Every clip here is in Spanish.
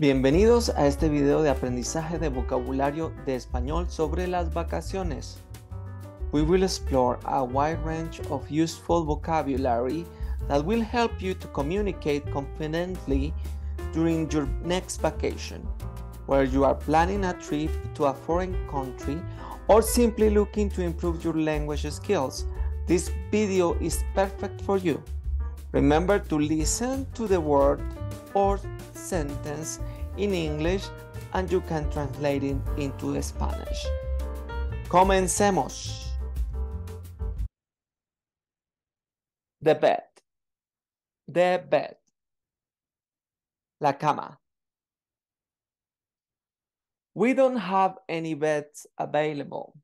Bienvenidos a este video de aprendizaje de vocabulario de español sobre las vacaciones. We will explore a wide range of useful vocabulary that will help you to communicate confidently during your next vacation, where you are planning a trip to a foreign country or simply looking to improve your language skills. This video is perfect for you. Remember to listen to the word or sentence in English and you can translate it into Spanish. Comencemos. The bed. The bed. La cama. We don't have any beds available.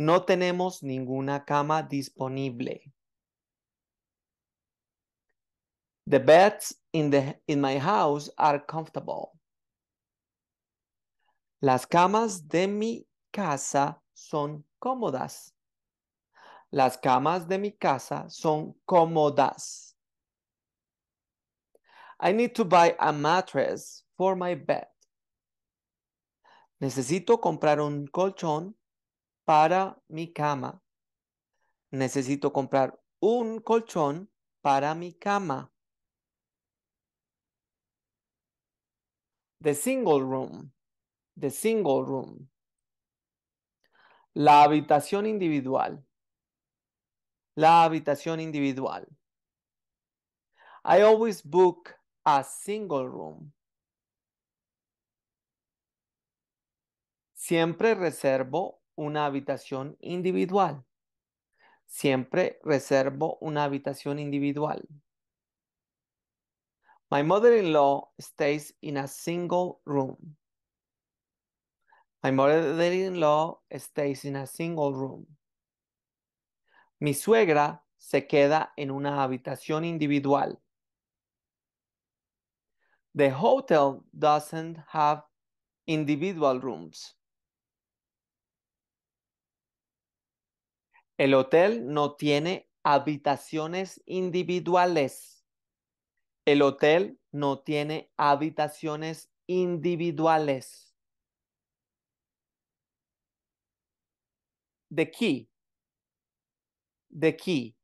No tenemos ninguna cama disponible. The beds in, the, in my house are comfortable. Las camas de mi casa son cómodas. Las camas de mi casa son cómodas. I need to buy a mattress for my bed. Necesito comprar un colchón para mi cama. Necesito comprar un colchón para mi cama. The single room. The single room. La habitación individual. La habitación individual. I always book a single room. Siempre reservo una habitación individual. Siempre reservo una habitación individual. My mother-in-law stays in a single room. My mother-in-law stays in a single room. Mi suegra se queda en una habitación individual. The hotel doesn't have individual rooms. El hotel no tiene habitaciones individuales. El hotel no tiene habitaciones individuales. The key. The key.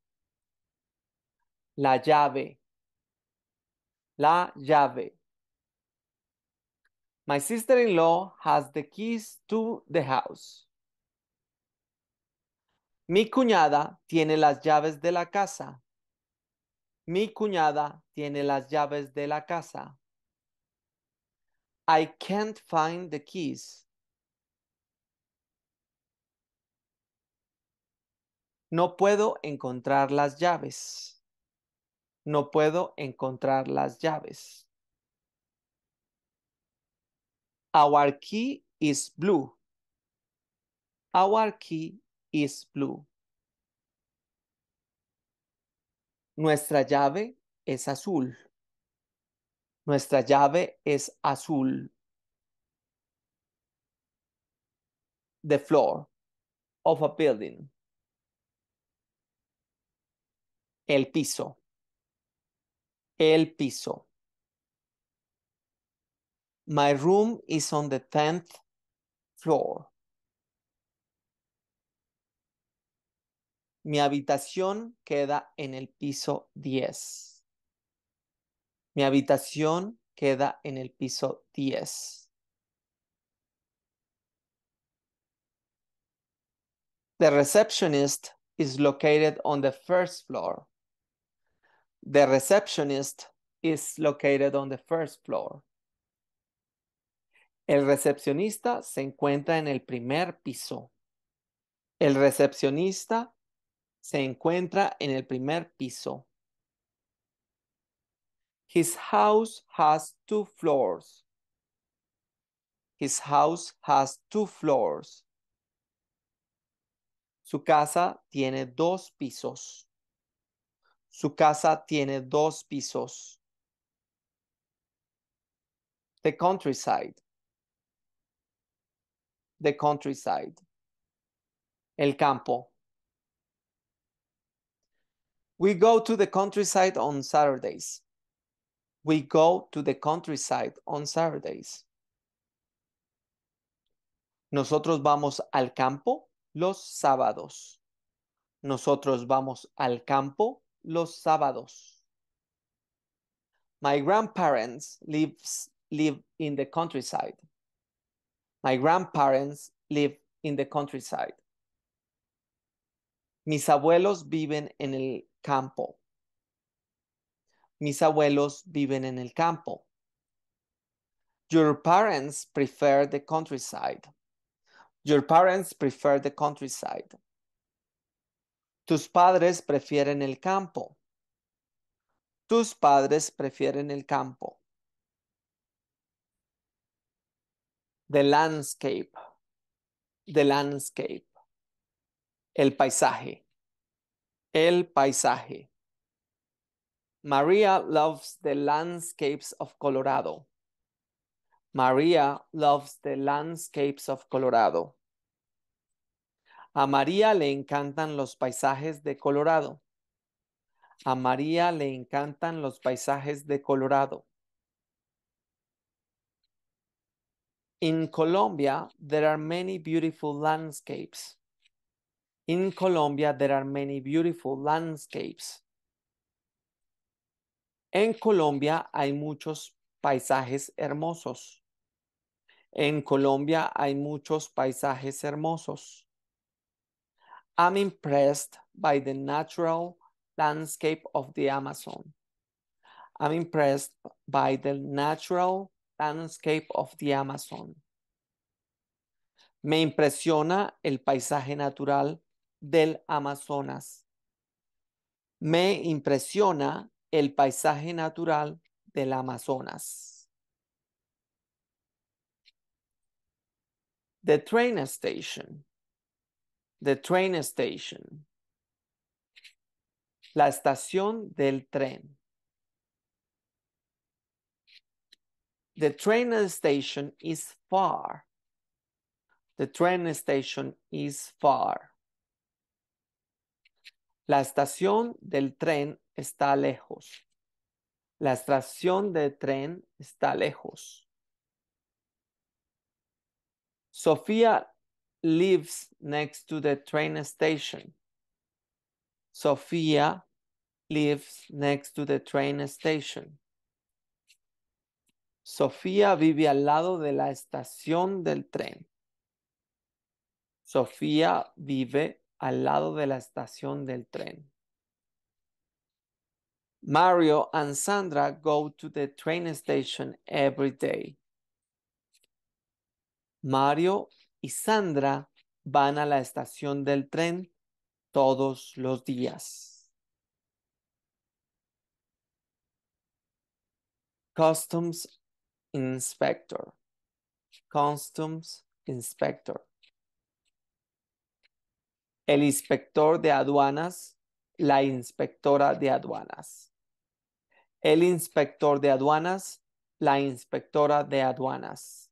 La llave. La llave. My sister-in-law has the keys to the house. Mi cuñada tiene las llaves de la casa. Mi cuñada tiene las llaves de la casa. I can't find the keys. No puedo encontrar las llaves. No puedo encontrar las llaves. Our key is blue. Our key is blue. Nuestra llave es azul. Nuestra llave es azul. The floor of a building. El piso. El piso. My room is on the 10th floor. Mi habitación queda en el piso 10. Mi habitación queda en el piso 10. The receptionist is located on the first floor. The receptionist is located on the first floor. El recepcionista se encuentra en el primer piso. El recepcionista se encuentra en el primer piso. His house has two floors. His house has two floors. Su casa tiene dos pisos. Su casa tiene dos pisos. The countryside. The countryside. El campo. We go to the countryside on Saturdays. We go to the countryside on Saturdays. Nosotros vamos al campo los sábados. Nosotros vamos al campo los sábados. My grandparents lives, live in the countryside. My grandparents live in the countryside. Mis abuelos viven en el campo. Mis abuelos viven en el campo. Your parents prefer the countryside. Your parents prefer the countryside. Tus padres prefieren el campo. Tus padres prefieren el campo. The landscape. The landscape. El paisaje. El paisaje. Maria loves the landscapes of Colorado. Maria loves the landscapes of Colorado. A María le encantan los paisajes de Colorado. A María le encantan los paisajes de Colorado. In Colombia, there are many beautiful landscapes. In Colombia, there are many beautiful landscapes. En Colombia hay muchos paisajes hermosos. En Colombia hay muchos paisajes hermosos. I'm impressed by the natural landscape of the Amazon. I'm impressed by the natural landscape of the Amazon. Me impresiona el paisaje natural del Amazonas. Me impresiona el paisaje natural del Amazonas. The train station. The train station. La estación del tren. The train station is far. The train station is far. La estación del tren está lejos. La estación del tren está lejos. Sofía lives next to the train station. Sofía lives next to the train station. Sofía vive al lado de la estación del tren. Sofía vive al lado de la estación del tren. Mario and Sandra go to the train station every day. Mario y Sandra van a la estación del tren todos los días. Customs Inspector. Customs Inspector el inspector de aduanas, la inspectora de aduanas. El inspector de aduanas, la inspectora de aduanas.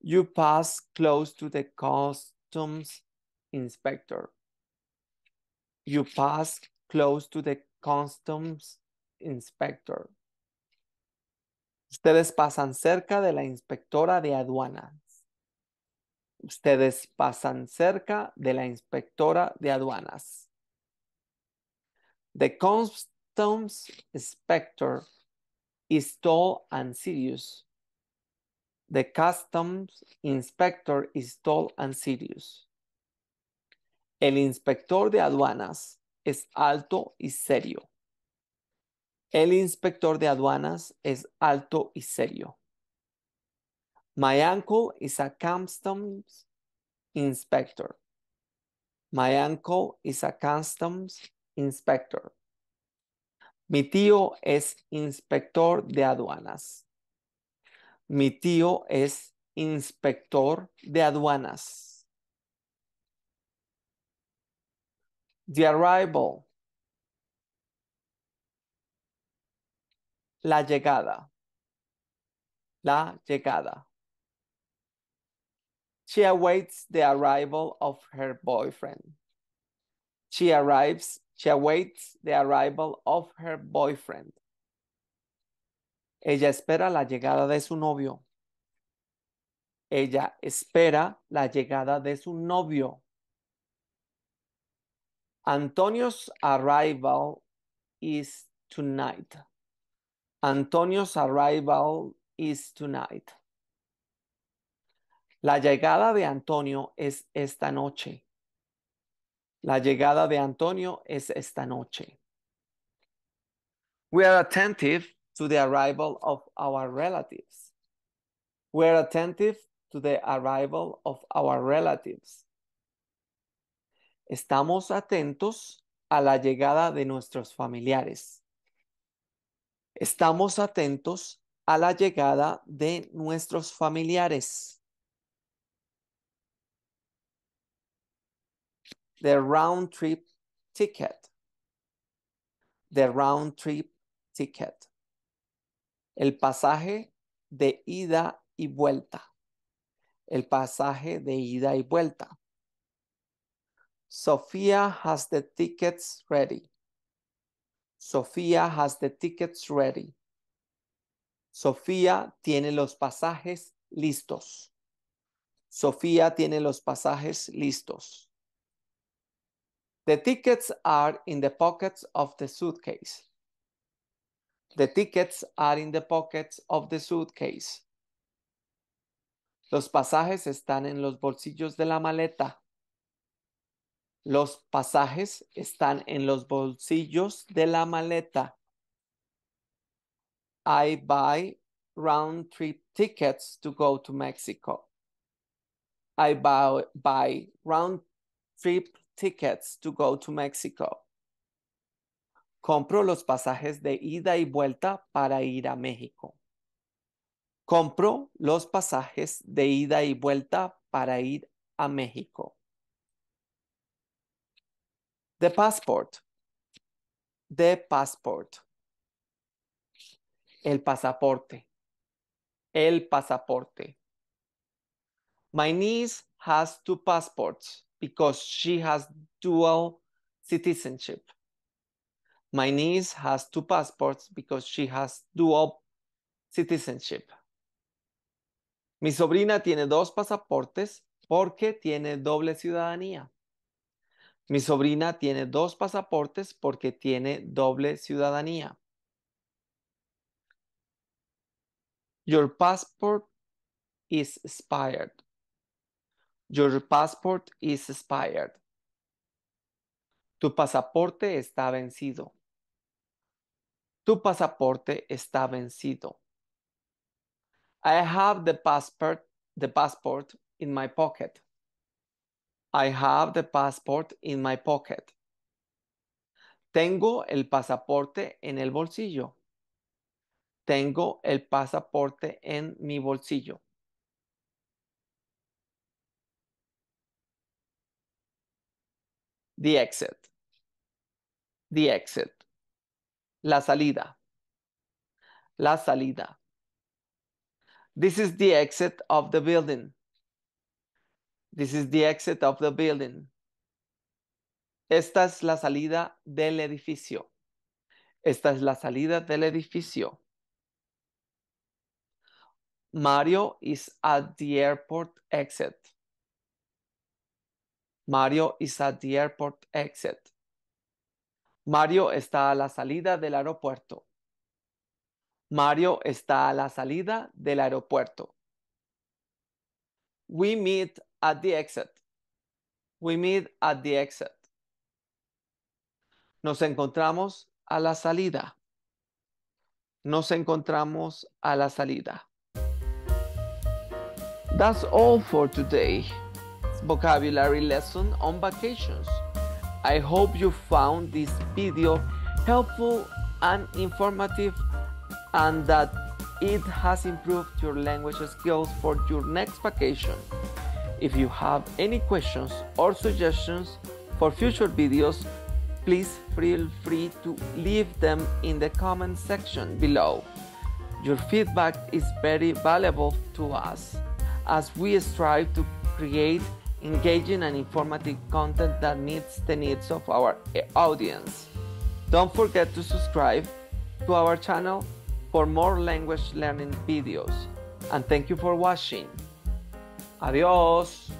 You pass close to the customs inspector. You pass close to the customs inspector. Ustedes pasan cerca de la inspectora de aduana. Ustedes pasan cerca de la inspectora de aduanas. The customs inspector is tall and serious. The customs inspector is tall and serious. El inspector de aduanas es alto y serio. El inspector de aduanas es alto y serio. My uncle is a customs inspector. My uncle is a customs inspector. Mi tío es inspector de aduanas. Mi tío es inspector de aduanas. The arrival. La llegada. La llegada. She awaits the arrival of her boyfriend. She arrives, she awaits the arrival of her boyfriend. Ella espera la llegada de su novio. Ella espera la llegada de su novio. Antonio's arrival is tonight. Antonio's arrival is tonight. La llegada de Antonio es esta noche. La llegada de Antonio es esta noche. We are attentive to the arrival of our relatives. We are attentive to the arrival of our relatives. Estamos atentos a la llegada de nuestros familiares. Estamos atentos a la llegada de nuestros familiares. The round trip ticket. The round trip ticket. El pasaje de ida y vuelta. El pasaje de ida y vuelta. Sofía has the tickets ready. Sofía has the tickets ready. Sofía tiene los pasajes listos. Sofía tiene los pasajes listos. The tickets are in the pockets of the suitcase. The tickets are in the pockets of the suitcase. Los pasajes están en los bolsillos de la maleta. Los pasajes están en los bolsillos de la maleta. I buy round trip tickets to go to Mexico. I buy, buy round trip tickets to go to Mexico. Compro los pasajes de ida y vuelta para ir a México. Compro los pasajes de ida y vuelta para ir a México. The passport. The passport. El pasaporte. El pasaporte. My niece has two passports. because she has dual citizenship. My niece has two passports because she has dual citizenship. Mi sobrina tiene dos pasaportes porque tiene doble ciudadanía. Mi sobrina tiene dos pasaportes porque tiene doble ciudadanía. Your passport is expired. Your passport is expired. Tu pasaporte está vencido. Tu pasaporte está vencido. I have the passport, passport in my pocket. I have the passport in my pocket. Tengo el pasaporte en el bolsillo. Tengo el pasaporte en mi bolsillo. the exit, the exit, la salida, la salida. This is the exit of the building. This is the exit of the building. Esta es la salida del edificio. Esta es la salida del edificio. Mario is at the airport exit. Mario is at the airport exit. Mario está a la salida del aeropuerto. Mario está a la salida del aeropuerto. We meet at the exit. We meet at the exit. Nos encontramos a la salida. Nos encontramos a la salida. That's all for today. vocabulary lesson on vacations. I hope you found this video helpful and informative and that it has improved your language skills for your next vacation. If you have any questions or suggestions for future videos, please feel free to leave them in the comment section below. Your feedback is very valuable to us as we strive to create engaging and informative content that meets the needs of our eh, audience. Don't forget to subscribe to our channel for more language learning videos. And thank you for watching. Adios!